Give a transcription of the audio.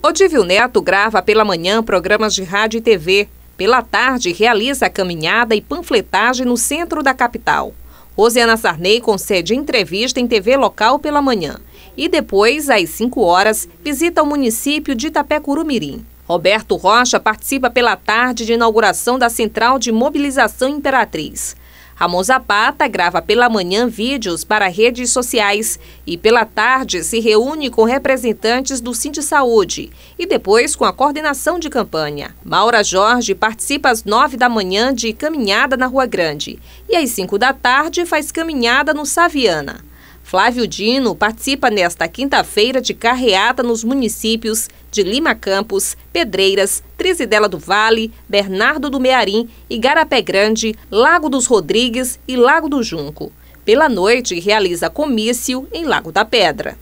Odívio Neto grava pela manhã programas de rádio e TV. Pela tarde, realiza caminhada e panfletagem no centro da capital. Rosiana Sarney concede entrevista em TV local pela manhã e depois, às 5 horas, visita o município de Itapé-Curumirim. Roberto Rocha participa pela tarde de inauguração da Central de Mobilização Imperatriz. Ramon Zapata grava pela manhã vídeos para redes sociais e pela tarde se reúne com representantes do Cinti Saúde e depois com a coordenação de campanha. Maura Jorge participa às nove da manhã de caminhada na Rua Grande e às cinco da tarde faz caminhada no Saviana. Flávio Dino participa nesta quinta-feira de carreata nos municípios de Lima Campos, Pedreiras, Trizidela do Vale, Bernardo do Mearim, Igarapé Grande, Lago dos Rodrigues e Lago do Junco. Pela noite, realiza comício em Lago da Pedra.